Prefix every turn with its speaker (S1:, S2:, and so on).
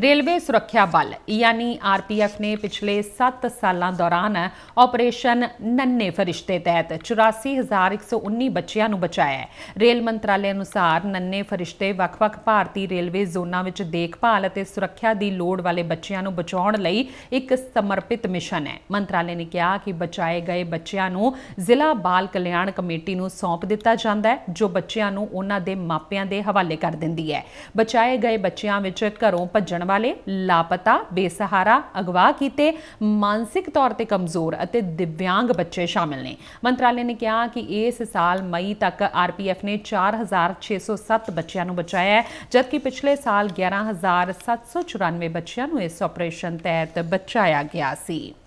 S1: railway ਸੁਰੱਖਿਆ ਬਲ ਯਾਨੀ ਆਰਪੀਐਫ ਨੇ ਪਿਛਲੇ 7 ਸਾਲਾਂ ਦੌਰਾਨ ਆਪਰੇਸ਼ਨ ਨੰਨੇ ਫਰਿਸ਼ਤੇ ਤਹਿਤ 84119 ਬੱਚਿਆਂ ਨੂੰ ਬਚਾਇਆ ਹੈ ਰੇਲ ਮੰਤਰਾਲੇ ਅਨੁਸਾਰ ਨੰਨੇ ਫਰਿਸ਼ਤੇ ਵੱਖ-ਵੱਖ ਭਾਰਤੀ ਰੇਲਵੇ ਜ਼ੋਨਾਂ ਵਿੱਚ ਦੇਖਭਾਲ ਅਤੇ ਸੁਰੱਖਿਆ ਦੀ ਲੋੜ ਵਾਲੇ ਬੱਚਿਆਂ ਨੂੰ ਬਚਾਉਣ ਲਈ ਇੱਕ ਸਮਰਪਿਤ ਮਿਸ਼ਨ ਹੈ ਮੰਤਰਾਲੇ ਨੇ ਕਿਹਾ ਕਿ ਬਚਾਏ ਗਏ ਬੱਚਿਆਂ ਨੂੰ ਜ਼ਿਲ੍ਹਾ ਬਾਲ ਕਲਿਆਣ ਕਮੇਟੀ ਨੂੰ ਸੌਂਪ ਦਿੱਤਾ ਜਾਂਦਾ ਹੈ ਜੋ ਬੱਚਿਆਂ ਨੂੰ ਉਹਨਾਂ ਦੇ ਮਾਪਿਆਂ ਦੇ ਹਵਾਲੇ ਕਰ ਦਿੰਦੀ ਹੈ ਬਚਾਏ ਗਏ ਬੱਚਿਆਂ ਵਿੱਚ ਘਰੋਂ ਭੱਜਣ ਜਾਣ ਵਾਲੇ ਲਾਪਤਾ ਬੇਸਹਾਰਾ ਅਗਵਾ ਕੀਤੇ ਮਾਨਸਿਕ ਤੌਰ ਤੇ ਕਮਜ਼ੋਰ ਅਤੇ ਦਿਵਿਆਂਗ ਬੱਚੇ ਸ਼ਾਮਿਲ ਨੇ ਮੰਤਰਾਲੇ ਨੇ ਕਿਹਾ ਕਿ ਇਸ ਸਾਲ ਮਈ ਤੱਕ ਆਰਪੀਐਫ ਨੇ 4607 ਬੱਚਿਆਂ ਨੂੰ ਬਚਾਇਆ ਹੈ ਜਦਕਿ ਪਿਛਲੇ ਸਾਲ 11794 ਬੱਚਿਆਂ ਨੂੰ ਇਸ ਆਪਰੇਸ਼ਨ ਤਹਿਤ ਬਚਾਇਆ ਗਿਆ ਸੀ